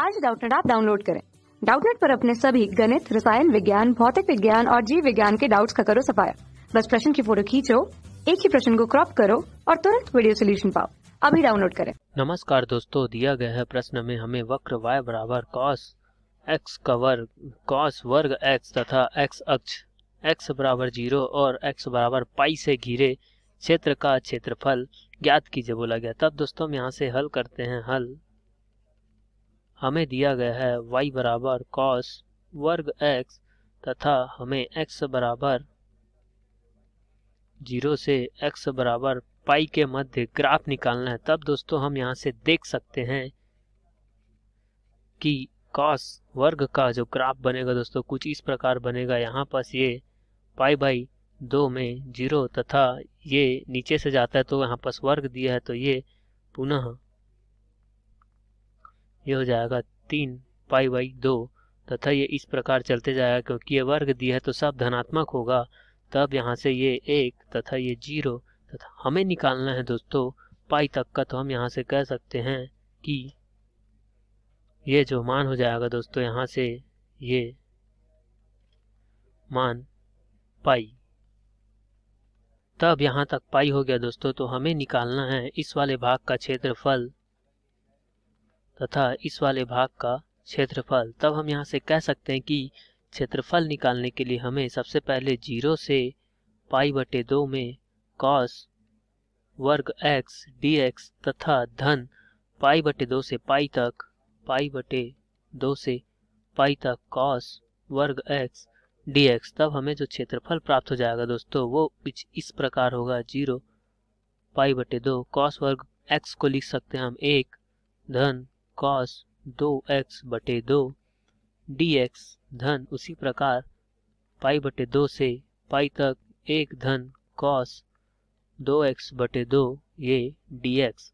आज डाउटनेट आप डाउनलोड करें डाउटनेट पर अपने सभी गणित रसायन विज्ञान भौतिक विज्ञान और जीव विज्ञान के डाउट्स का करो सफाया बस प्रश्न की फोटो खींचो एक ही प्रश्न को क्रॉप करो और तुरंत वीडियो सोल्यूशन पाओ अभी डाउनलोड करें नमस्कार दोस्तों दिया गया है प्रश्न में हमें वक्र वाय बराबर कॉस एक्स का वर्ग कॉस वर्ग एक्स तथा एक्स अक्ष एक्स बराबर जीरो और एक्स बराबर पाई से घिरे क्षेत्र का क्षेत्रफल ज्ञात कीजिए बोला गया तब दोस्तों हम यहाँ से हल करते हैं हल हमें दिया गया है वाई बराबर कॉस वर्ग एक्स तथा हमें एक्स बराबर जीरो से एक्स बराबर पाई के मध्य ग्राफ निकालना है तब दोस्तों हम यहाँ से देख सकते हैं कि कॉस वर्ग का जो ग्राफ बनेगा दोस्तों कुछ इस प्रकार बनेगा यहाँ पास ये पाई बाई दो में जीरो तथा ये नीचे से जाता है तो यहाँ पास वर्ग दिया है तो ये पुनः ये हो जाएगा तीन पाई बाई दो तथा ये इस प्रकार चलते जाएगा क्योंकि ये वर्ग दिया है तो सब धनात्मक होगा तब यहाँ से ये एक तथा ये जीरो तथा हमें निकालना है दोस्तों पाई तक का तो हम यहाँ से कह सकते हैं कि ये जो मान हो जाएगा दोस्तों यहाँ से ये मान पाई तब यहाँ तक पाई हो गया दोस्तों तो हमें निकालना है इस वाले भाग का क्षेत्रफल तथा इस वाले भाग का क्षेत्रफल तब हम यहाँ से कह सकते हैं कि क्षेत्रफल निकालने के लिए हमें सबसे पहले जीरो से पाई बटे दो में कॉस वर्ग एक्स डी एक्स तथा धन पाई बटे दो से पाई तक पाई बटे दो से पाई तक कॉस वर्ग एक्स डी एक्स तब हमें जो क्षेत्रफल प्राप्त हो जाएगा दोस्तों वो कुछ इस प्रकार होगा जीरो पाई बटे दो कॉस वर्ग एक्स को लिख सकते हैं हम एक धन कॉस दो एक्स बटे दो डी एक्स धन उसी प्रकार पाई बटे दो से पाई तक एक धन कॉस दो एक्स बटे दो ये डी एक्स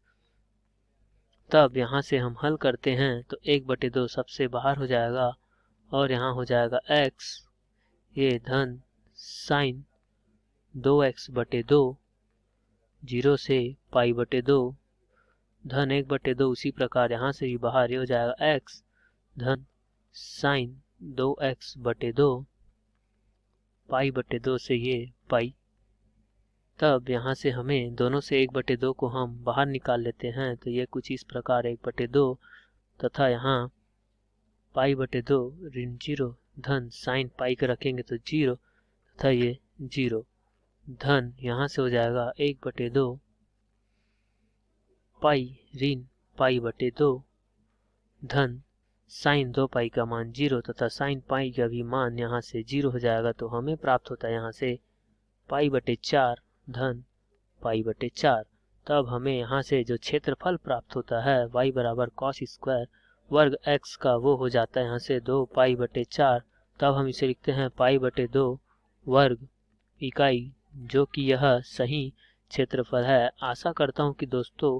तब यहाँ से हम हल करते हैं तो एक बटे दो सबसे बाहर हो जाएगा और यहाँ हो जाएगा एक्स ये धन साइन दो एक्स बटे दो जीरो से पाई बटे दो धन एक बटे दो उसी प्रकार यहाँ से भी बाहर ये हो जाएगा एक्स धन साइन दो एक्स बटे दो पाई बटे दो से ये पाई तब यहाँ से हमें दोनों से एक बटे दो को हम बाहर निकाल लेते हैं तो ये कुछ इस प्रकार एक बटे दो तथा यहाँ पाई बटे दो ऋण जीरो धन साइन पाई का रखेंगे तो जीरो तथा ये जीरो धन यहाँ से हो जाएगा एक बटे दो पाई ऋण पाई बटे दो धन साइन दो पाई का मान जीरो तथा साइन पाई का भी मान यहाँ से जीरो हो जाएगा तो हमें प्राप्त होता है यहाँ से पाई बटे चार धन पाई बटे चार तब हमें यहाँ से जो क्षेत्रफल प्राप्त होता है वाई बराबर कॉस स्क्वायर वर्ग एक्स का वो हो जाता है यहाँ से दो पाई बटे चार तब हम इसे लिखते हैं पाई बटे दो वर्ग इकाई जो कि यह सही क्षेत्रफल है आशा करता हूँ कि दोस्तों